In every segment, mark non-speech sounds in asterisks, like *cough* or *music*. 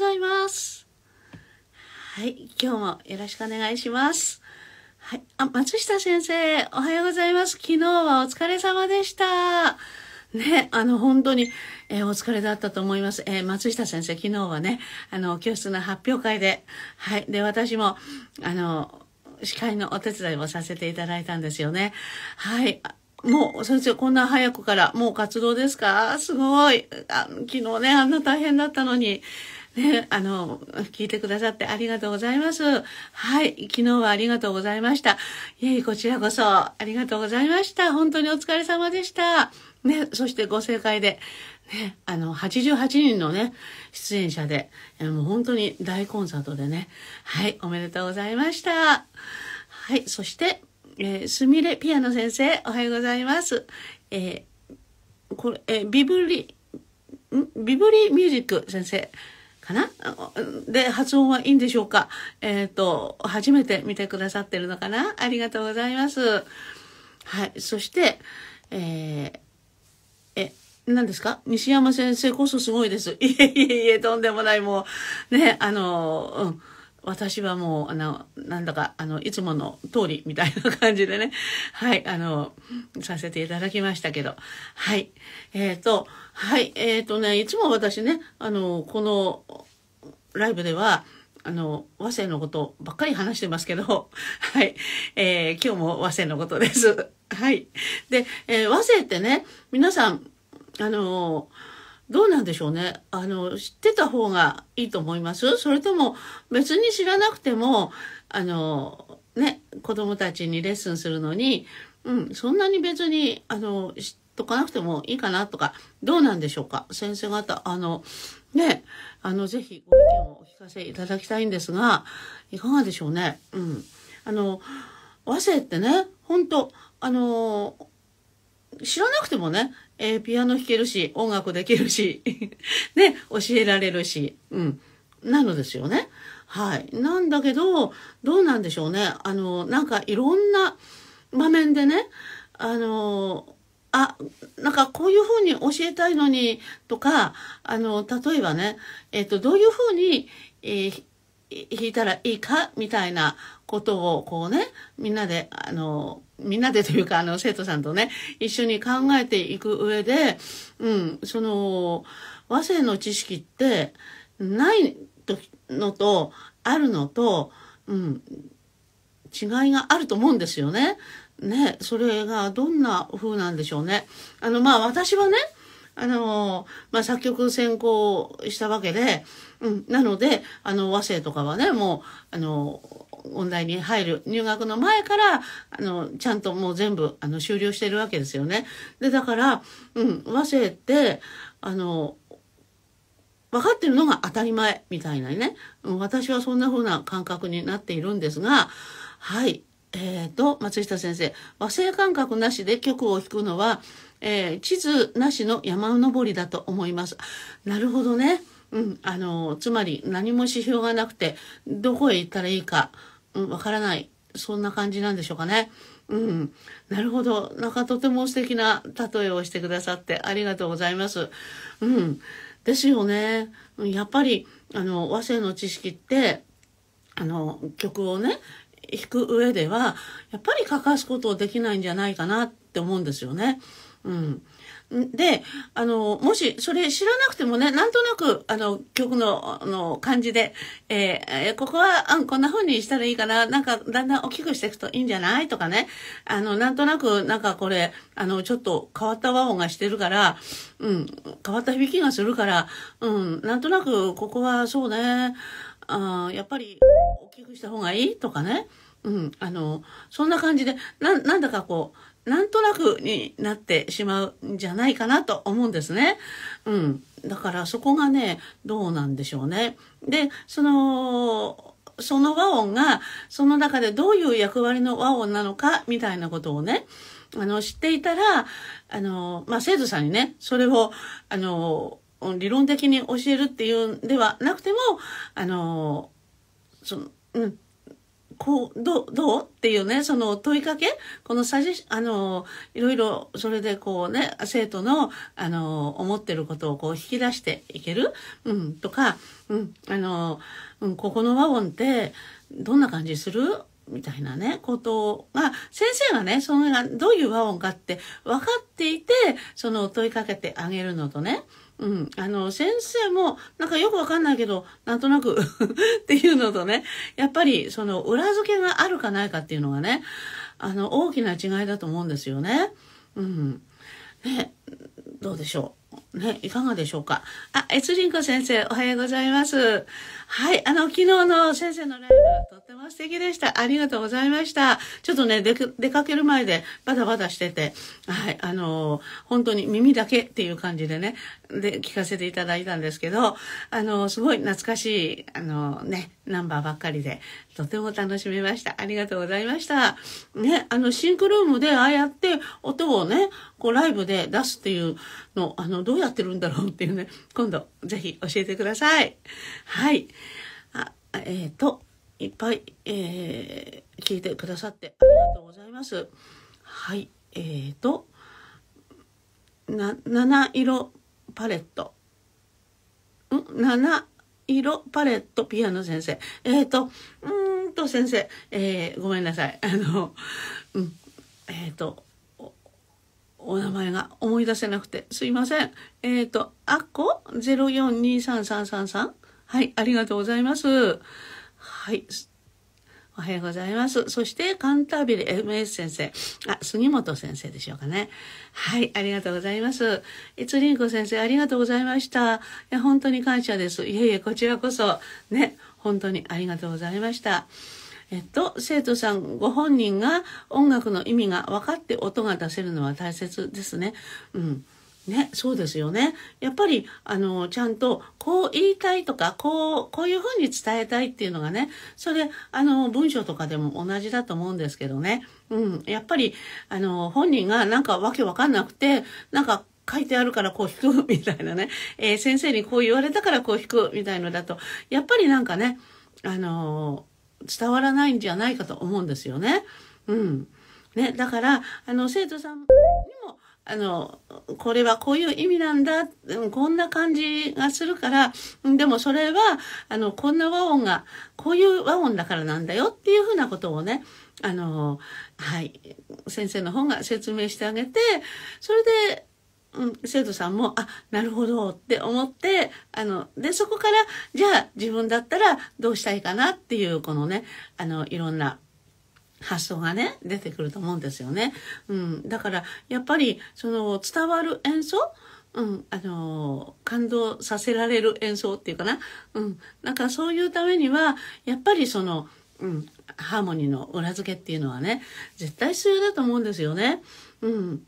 ございます。はい、今日もよろしくお願いします。はい、あ、松下先生、おはようございます。昨日はお疲れ様でした。ね、あの、本当に、えー、お疲れだったと思います。えー、松下先生、昨日はね、あの、教室の発表会で、はい、で、私も、あの、司会のお手伝いをさせていただいたんですよね。はい。もう、先生、こんな早くから、もう活動ですかすごいあ。昨日ね、あんな大変だったのに。ね、あの、聞いてくださってありがとうございます。はい、昨日はありがとうございました。いえいこちらこそありがとうございました。本当にお疲れ様でした。ね、そしてご正解で、ね、あの、88人のね、出演者で、もう本当に大コンサートでね、はい、おめでとうございました。はい、そして、えー、すみれピアノ先生、おはようございます。えー、これ、えー、ビブリ、んビブリミュージック先生、かなで、発音はいいんでしょうかえっ、ー、と、初めて見てくださってるのかなありがとうございます。はい。そして、えー、え、何ですか西山先生こそすごいです。*laughs* いえいえいえ、とんでもない。もう、ね、あの、うん。私はもう、あの、なんだか、あの、いつもの通りみたいな感じでね、*laughs* はい、あの、させていただきましたけど、はい。えっ、ー、と、はい、えっ、ー、とね、いつも私ね、あの、このライブでは、あの、和製のことばっかり話してますけど、*laughs* はい、えー、今日も和製のことです。*laughs* はい。で、え和製ってね、皆さん、あのどうなんでしょうね。あの、知ってた方がいいと思いますそれとも別に知らなくても、あの、ね、子供たちにレッスンするのに、うん、そんなに別に、あの、知っとかなくてもいいかなとか、どうなんでしょうか先生方、あの、ね、あの、ぜひご意見をお聞かせいただきたいんですが、いかがでしょうね。うん。あの、和声ってね、本当あの、知らなくてもね、えー、ピアノ弾けるし、音楽できるし、*laughs* ね、教えられるし、うん。なのですよね。はい。なんだけど、どうなんでしょうね。あの、なんかいろんな場面でね、あの、あ、なんかこういうふうに教えたいのにとか、あの、例えばね、えっ、ー、と、どういうふうに、えー、弾いたらいいかみたいなことをこうね、みんなで、あの、みんなで *laughs* というか、あの、生徒さんとね、一緒に考えていく上で、うん、その、和声の知識って、ないのと、あるのと、うん、違いがあると思うんですよね。ね、それがどんな風なんでしょうね。あの、まあ私はね、あのまあ、作曲専攻したわけで、うん、なので、あの、和声とかはね、もう、あの、音大に入る入学の前から、あの、ちゃんともう全部、あの、終了してるわけですよね。で、だから、うん、和声って、あの、分かってるのが当たり前みたいなね、私はそんな風な感覚になっているんですが、はい、えっ、ー、と、松下先生、和声感覚なしで曲を弾くのは、えー、地図なしの山登りだと思います。なるほどね。うん、あの、つまり何も指標がなくて、どこへ行ったらいいか、うん、わからない。そんな感じなんでしょうかね。うん。なるほど。なんかとても素敵な例えをしてくださってありがとうございます。うん。ですよね。やっぱり、あの、和声の知識って、あの、曲をね、弾く上では、やっぱり欠かすことできないんじゃないかなって思うんですよね。うん。で、あの、もし、それ知らなくてもね、なんとなく、あの、曲の、あの、感じで、えー、ここは、あん、こんな風にしたらいいかな、なんか、だんだん大きくしていくといいんじゃないとかね、あの、なんとなく、なんかこれ、あの、ちょっと変わった和音がしてるから、うん、変わった響きがするから、うん、なんとなく、ここはそうね、あやっぱり、大きくした方がいいとかね、うん、あの、そんな感じで、な、なんだかこう、なんとなくになってしまうんじゃないかなと思うんですね。うん。だからそこがね、どうなんでしょうね。で、その、その和音が、その中でどういう役割の和音なのか、みたいなことをね、あの、知っていたら、あの、まあ、生徒さんにね、それを、あの、理論的に教えるっていうんではなくても、あの、その、うん、こう、ど、どうっていうね、その問いかけこのさじ、あの、いろいろ、それでこうね、生徒の、あの、思ってることをこう引き出していけるうん、とか、うん、あの、うん、ここの和音って、どんな感じするみたいなね、ことが、先生がね、そのどういう和音かって分かっていて、その問いかけてあげるのとね、うん、あの、先生も、なんかよくわかんないけど、なんとなく *laughs* っていうのとね、やっぱり、その、裏付けがあるかないかっていうのがね、あの、大きな違いだと思うんですよね。うん。ね、どうでしょう。ね、いかがでしょうか。あ、エツリンコ先生、おはようございます。はい、あの、昨日の先生のライブ、とっても素敵でした。ありがとうございました。ちょっとね、出かける前でバタバタしてて、はい、あの本当に耳だけっていう感じでね、で聞かせていただいたんですけど、あの、すごい懐かしい、あのね、ナンバーばっかりで、とても楽しめました。ありがとうございました。ね、あの、シンクルームでああやって音をね、こうライブで出すっていうの、あの、どうやってるんだろうっていうね、今度ぜひ教えてください。はい。あ、えっ、ー、と、いっぱい、えー、聞いてくださってありがとうございます。はい。えっ、ー、と、な、七色パレット。ん ?7 色パレットピアノ先生。えっ、ー、と、うんと先生、えー、ごめんなさい。あの、うん、えっ、ー、と、お名前が思い出せなくてすいません。えっ、ー、と、あこ0 4 2 3 3 3 3はい、ありがとうございます。はい、おはようございます。そして、カンタービレ MS 先生。あ、杉本先生でしょうかね。はい、ありがとうございます。いつりんこ先生、ありがとうございました。いや、本当に感謝です。いえいえ、こちらこそ、ね、本当にありがとうございました。えっと、生徒さんご本人が音楽の意味が分かって音が出せるのは大切ですね。うん。ね、そうですよね。やっぱり、あの、ちゃんと、こう言いたいとか、こう、こういうふうに伝えたいっていうのがね、それ、あの、文章とかでも同じだと思うんですけどね。うん、やっぱり、あの、本人がなんかわけわかんなくて、なんか、書いてあるからこう引くみたいなね、えー、先生にこう言われたからこう引くみたいのだと、やっぱりなんかね、あのー、伝わらないんじゃないかと思うんですよね。うん。ね、だから、あの、生徒さんにも、あの、これはこういう意味なんだ、こんな感じがするから、でもそれは、あの、こんな和音が、こういう和音だからなんだよっていうふうなことをね、あの、はい、先生の方が説明してあげて、それで、うん、生徒さんも、あ、なるほどって思って、あの、で、そこから、じゃあ自分だったらどうしたいかなっていう、このね、あの、いろんな発想がね出てくると思うんですよね。うん、だからやっぱりその伝わる演奏うん、あの感動させられる演奏っていうかな、うん、なんかそういうためにはやっぱりその、うん、ハーモニーの裏付けっていうのはね絶対必要だと思うんですよね。うん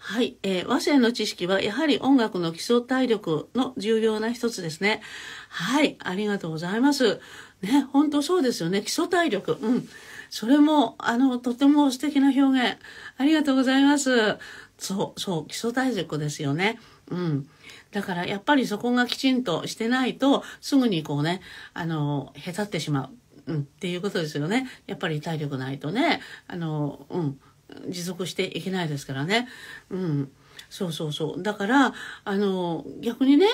はい、えー、和声の知識はやはり音楽の基礎体力の重要な一つですね。はい、ありがとうございます。ね、本当そうですよね。基礎体力。うん。それも、あの、とても素敵な表現。ありがとうございます。そう、そう、基礎体力ですよね。うん。だから、やっぱりそこがきちんとしてないと、すぐにこうね、あの、へたってしまう。うん、っていうことですよね。やっぱり体力ないとね、あの、うん。持続していけないですからね。うん。そうそうそう。だから、あの、逆にね、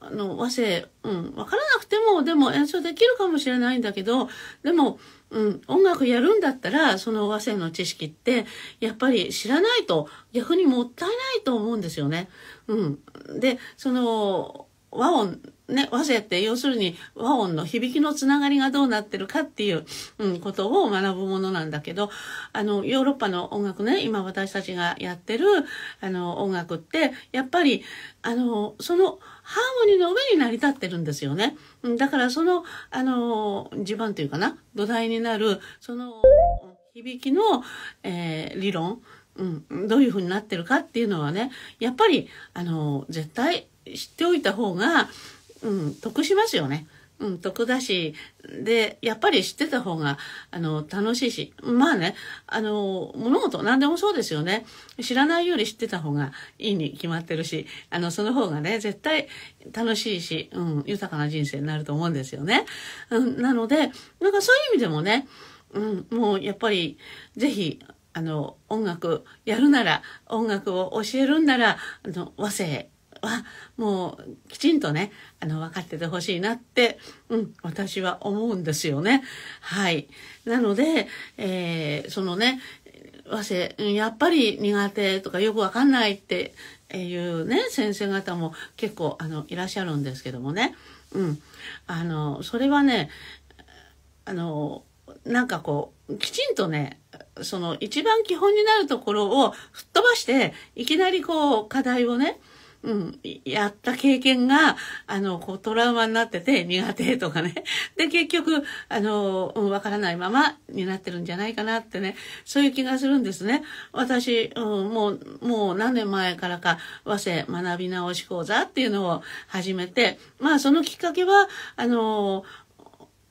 あの、和声、うん、わからなくても、でも演奏できるかもしれないんだけど、でも、うん、音楽やるんだったら、その和声の知識って、やっぱり知らないと、逆にもったいないと思うんですよね。うん。で、その、和音、ね、和声って要するに和音の響きのつながりがどうなってるかっていう、うん、ことを学ぶものなんだけど、あの、ヨーロッパの音楽ね、今私たちがやってる、あの、音楽って、やっぱり、あの、その、ハーモニーの上に成り立ってるんですよね。だからその、あの、地盤というかな、土台になる、その、響きの、えー、理論、うん、どういうふうになってるかっていうのはね、やっぱり、あの、絶対知っておいた方が、うん、得しますよね。うん、得だし、で、やっぱり知ってた方が、あの、楽しいし、まあね、あの、物事、何でもそうですよね。知らないより知ってた方がいいに決まってるし、あの、その方がね、絶対楽しいし、うん、豊かな人生になると思うんですよね。うん、なので、なんかそういう意味でもね、うん、もうやっぱり、ぜひ、あの、音楽やるなら、音楽を教えるんなら、あの、和声はもうきちんとねあの分かっててほしいなって、うん、私は思うんですよね。はい、なので、えー、そのね和製やっぱり苦手とかよく分かんないっていうね先生方も結構あのいらっしゃるんですけどもね、うん、あのそれはねあのなんかこうきちんとねその一番基本になるところを吹っ飛ばしていきなりこう課題をねうん、やった経験が、あの、こう、トラウマになってて苦手とかね。*laughs* で、結局、あの、わ、うん、からないままになってるんじゃないかなってね、そういう気がするんですね。私、うん、もう、もう何年前からか、和製学び直し講座っていうのを始めて、まあ、そのきっかけは、あの、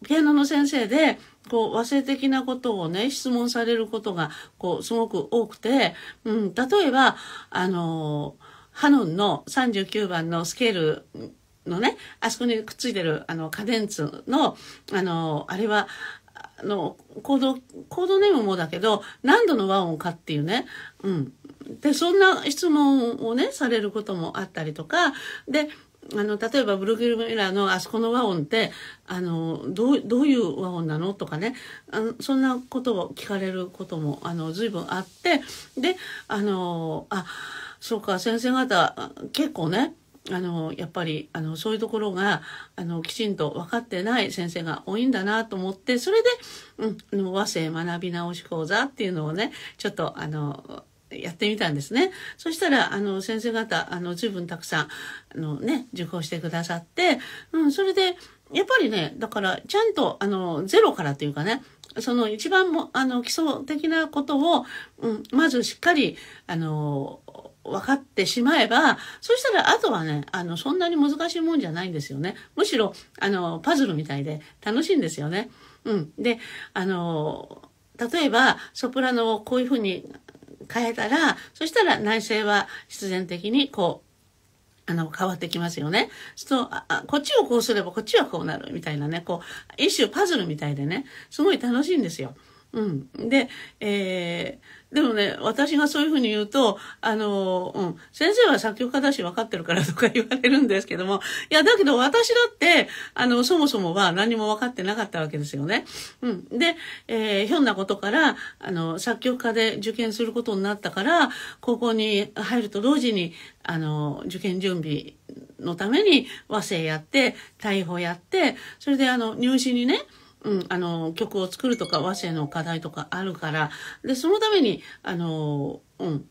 ピアノの先生で、こう、和製的なことをね、質問されることが、こう、すごく多くて、うん、例えば、あのカノンの39番のスケールのね、あそこにくっついてる、あの、カデンツの、あの、あれは、あの、コード、コードネームもだけど、何度の和音かっていうね、うん。で、そんな質問をね、されることもあったりとか、で、あの、例えばブルギル・ミラーのあそこの和音って、あの、どう、どういう和音なのとかねあの、そんなことを聞かれることも、あの、随分あって、で、あの、あ、そうか、先生方、結構ね、あの、やっぱり、あの、そういうところが、あの、きちんと分かってない先生が多いんだなと思って、それで、うん、和声学び直し講座っていうのをね、ちょっと、あの、やってみたんですね。そしたら、あの、先生方、あの、随分たくさん、あのね、受講してくださって、うん、それで、やっぱりね、だから、ちゃんと、あの、ゼロからというかね、その一番も、あの、基礎的なことを、うん、まずしっかり、あの、分かってしまえば、そしたらあとはね、あの、そんなに難しいもんじゃないんですよね。むしろ、あの、パズルみたいで楽しいんですよね。うん。で、あの、例えば、ソプラノをこういうふうに変えたら、そしたら内声は必然的にこう、あの、変わってきますよね。そうあ、こっちをこうすればこっちはこうなるみたいなね、こう、一種パズルみたいでね、すごい楽しいんですよ。うん。で、えーでもね、私がそういうふうに言うと、あの、うん、先生は作曲家だし分かってるからとか言われるんですけども、いや、だけど私だって、あの、そもそもは何も分かってなかったわけですよね。うん。で、えー、ひょんなことから、あの、作曲家で受験することになったから、高校に入ると同時に、あの、受験準備のために和声やって、逮捕やって、それであの、入試にね、うん、あの、曲を作るとか、和声の課題とかあるから、で、そのために、あの、うん、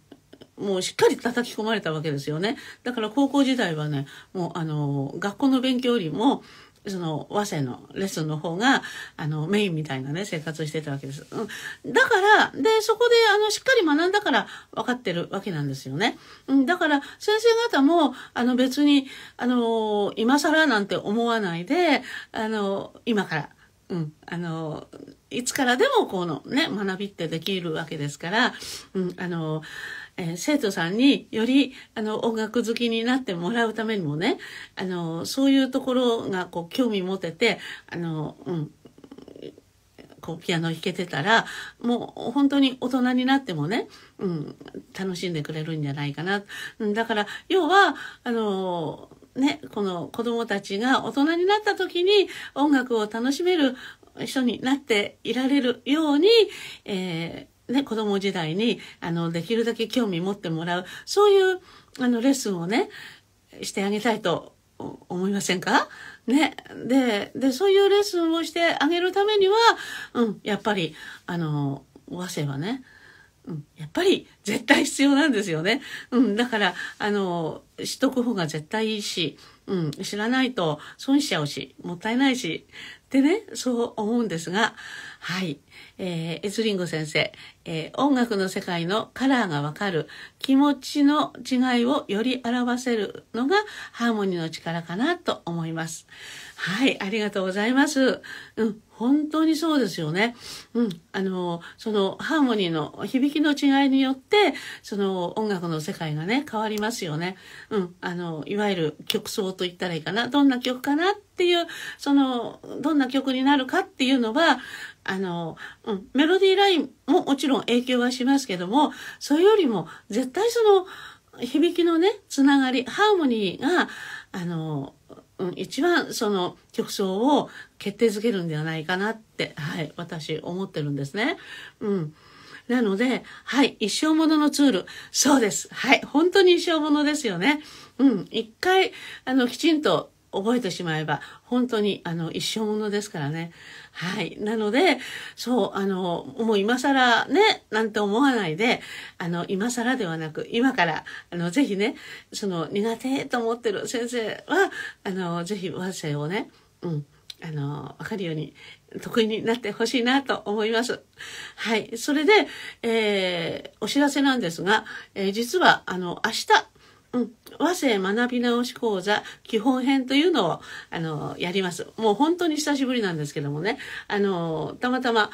もうしっかり叩き込まれたわけですよね。だから高校時代はね、もうあの、学校の勉強よりも、その和声のレッスンの方が、あの、メインみたいなね、生活をしてたわけです。うん。だから、で、そこで、あの、しっかり学んだから分かってるわけなんですよね。うん。だから、先生方も、あの、別に、あの、今更なんて思わないで、あの、今から、うん、あのいつからでもこの、ね、学びってできるわけですから、うん、あのえー、生徒さんによりあの音楽好きになってもらうためにもねあのそういうところがこう興味持ててあの、うん、こうピアノ弾けてたらもう本当に大人になってもね、うん、楽しんでくれるんじゃないかな。だから要はあのね、この子供たちが大人になった時に音楽を楽しめる人になっていられるように、えー、ね、子供時代に、あの、できるだけ興味持ってもらう、そういう、あの、レッスンをね、してあげたいと思いませんかね。で、で、そういうレッスンをしてあげるためには、うん、やっぱり、あの、和声はね、うん、やっぱり絶対必要なんですよね。うん、だから、あの、しとく方が絶対いいし、うん、知らないと損しちゃうし、もったいないし、ってね、そう思うんですが、はい。えー、エツリング先生、えー、音楽の世界のカラーがわかる気持ちの違いをより表せるのがハーモニーの力かなと思います。はい、ありがとうございます。うん、本当にそうですよね。うん、あの、そのハーモニーの響きの違いによって、その音楽の世界がね、変わりますよね。うん、あの、いわゆる曲奏と言ったらいいかな、どんな曲かなっていう、その、どんな曲になるかっていうのは、あの、うん、メロディーラインももちろん影響はしますけども、それよりも絶対その、響きのね、つながり、ハーモニーが、あの、うん、一番その曲奏を決定づけるんではないかなって、はい、私思ってるんですね。うん。なので、はい、一生もののツール。そうです。はい、本当に一生ものですよね。うん、一回、あの、きちんと覚えてしまえば、本当に、あの、一生ものですからね。はい。なので、そう、あの、もう今更ね、なんて思わないで、あの、今更ではなく、今から、あの、ぜひね、その、苦手と思ってる先生は、あの、ぜひ和声をね、うん、あの、わかるように、得意になってほしいなと思います。はい。それで、えー、お知らせなんですが、えー、実は、あの、明日、うん、和声学び直し講座基本編というのを、あの、やります。もう本当に久しぶりなんですけどもね、あの、たまたま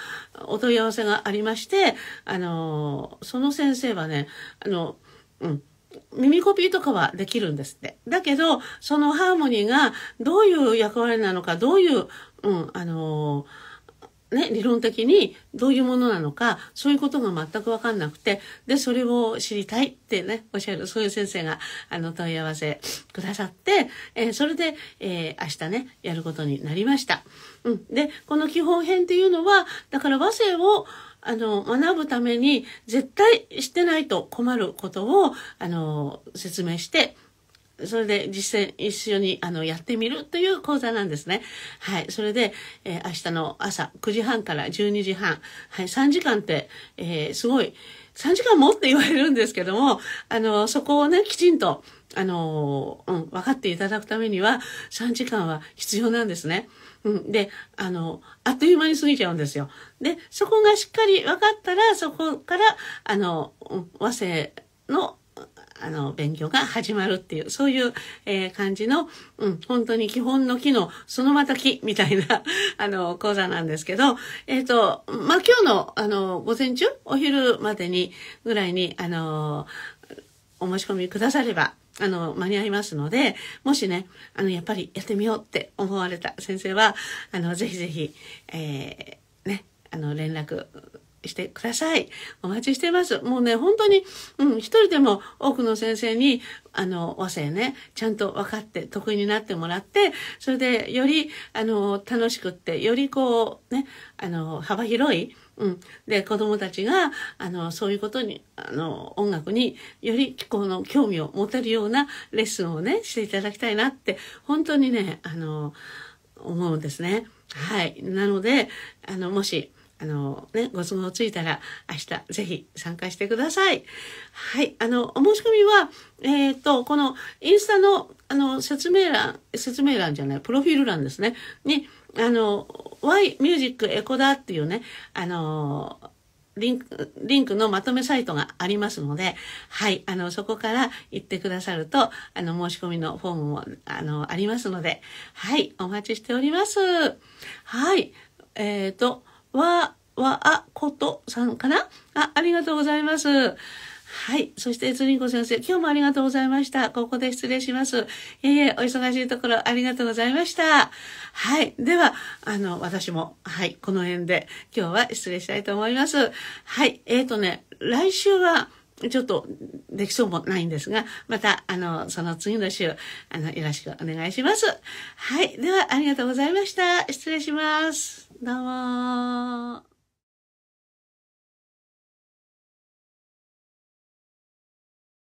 お問い合わせがありまして、あの、その先生はね、あの、うん、耳コピーとかはできるんですって。だけど、そのハーモニーがどういう役割なのか、どういう、うん、あのーね、理論的にどういうものなのか、そういうことが全くわかんなくて、で、それを知りたいってね、おっしゃる、そういう先生が、あの、問い合わせくださって、えー、それで、えー、明日ね、やることになりました。うん。で、この基本編っていうのは、だから和声を、あの、学ぶために絶対してないと困ることを、あの、説明して、それで実践一緒にあのやってみるという講座なんですね。はい。それで、えー、明日の朝9時半から12時半。はい。3時間って、えー、すごい、3時間もって言われるんですけども、あの、そこをね、きちんと、あの、うん、分かっていただくためには、3時間は必要なんですね。うん、で、あの、あっという間に過ぎちゃうんですよ。で、そこがしっかり分かったら、そこから、あの、うん、和製のあの、勉強が始まるっていう、そういう、えー、感じの、うん、本当に基本の木の、そのまた木みたいな *laughs* あの、講座なんですけど、えっ、ー、と、まあ、今日の、あの、午前中、お昼までに、ぐらいに、あの、お申し込みくだされば、あの、間に合いますので、もしね、あの、やっぱりやってみようって思われた先生は、あの、ぜひぜひ、えー、ね、あの、連絡してください。お待ちしてます。もうね、本当に、うん、一人でも多くの先生に、あの、和声ね、ちゃんと分かって、得意になってもらって、それで、より、あの、楽しくって、よりこう、ね、あの、幅広い、うん。で、子供たちが、あの、そういうことに、あの、音楽により、この、興味を持てるようなレッスンをね、していただきたいなって、本当にね、あの、思うんですね。はい。なので、あの、もし、あのね、ご都合ついたら明日ぜひ参加してください。はい。あの、お申し込みは、えっ、ー、と、このインスタの、あの、説明欄、説明欄じゃない、プロフィール欄ですね、に、あの、Y Music エコダっていうね、あの、リンク、リンクのまとめサイトがありますので、はい、あの、そこから行ってくださると、あの、申し込みのフォームも、あの、ありますので、はい、お待ちしております。はい、えっ、ー、と、わ、わ、あ、ことさんかなあ、ありがとうございます。はい。そして、つりんこ先生、今日もありがとうございました。ここで失礼します。いえいえ、お忙しいところありがとうございました。はい。では、あの、私も、はい、この辺で今日は失礼したいと思います。はい。えっ、ー、とね、来週は、ちょっとできそうもないんですが、また、あの、その次の週、あの、よろしくお願いします。はい。では、ありがとうございました。失礼します。だわ